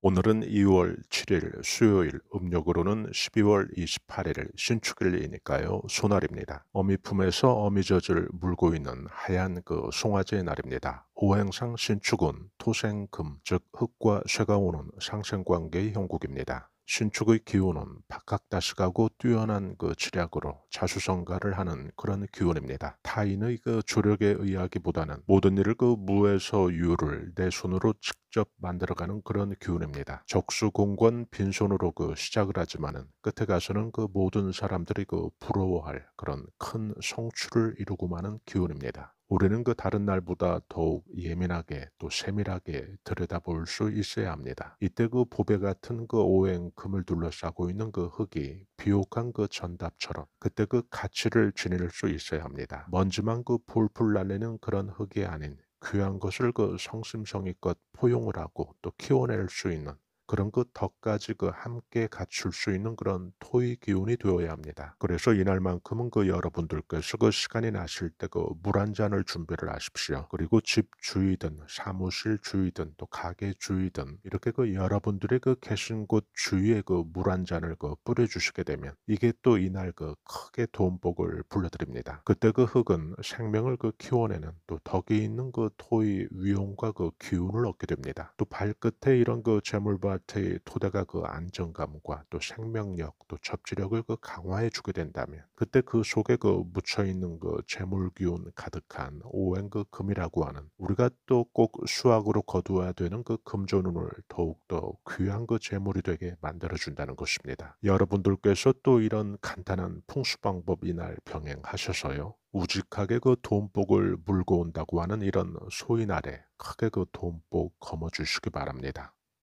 오늘은 2월 7일 수요일 음력으로는 12월 28일 신축일이니까요. 소날입니다. 어미 품에서 어미 젖을 물고 있는 하얀 그 송아지의 날입니다. 오행상 신축은 토생금 즉 흙과 쇠가 오는 상생관계의 형국입니다. 신축의 기운은 박학다식하고 뛰어난 그 치략으로 자수성가를 하는 그런 기운입니다. 타인의 그 조력에 의하기보다는 모든 일을 그 무에서 유를 내 손으로 직접 직접 만들어가는 그런 기운입니다 적수공권 빈손으로 그 시작을 하지만은 끝에 가서는 그 모든 사람들이 그 부러워할 그런 큰 성취를 이루고 마는 기운입니다. 우리는 그 다른 날보다 더욱 예민하게 또 세밀하게 들여다볼 수 있어야 합니다. 이때 그 보배 같은 그 오행 금을 둘러싸고 있는 그 흙이 비옥한 그 전답처럼 그때 그 가치를 지닐 수 있어야 합니다. 먼지만 그 풀풀 날리는 그런 흙이 아닌 귀한 것을 그 성심성의껏 포용을 하고 또 키워낼 수 있는 그런 그 덕까지 그 함께 갖출 수 있는 그런 토의 기운이 되어야 합니다. 그래서 이날만큼은 그 여러분들께서 그 시간이 나실 때 그 물 한 잔을 준비를 하십시오. 그리고 집 주위든 사무실 주위든 또 가게 주위든 이렇게 그 여러분들의 그 계신 곳 주위에 그 물 한 잔을 그 뿌려주시게 되면 이게 또 이날 그 크게 돈복을 불러드립니다. 그때 그 흙은 생명을 그 키워내는 또 덕이 있는 그 토의 위용과 그 기운을 얻게 됩니다. 또 발끝에 이런 그 재물바 말태의 토대가 그 안정감과 또 생명력 또 접지력을 그 강화해 주게 된다면 그때 그 속에 그 묻혀 있는 그 재물 기운 가득한 오행 그 금이라고 하는 우리가 또 꼭 수학으로 거두어야 되는 그 금전운을 더욱 더 귀한 그 재물이 되게 만들어 준다는 것입니다. 여러분들께서 또 이런 간단한 풍수 방법 이날 병행하셔서요. 우직하게 그 돈복을 물고 온다고 하는 이런 소인 아래 크게 그 돈복 거머주시기 바랍니다.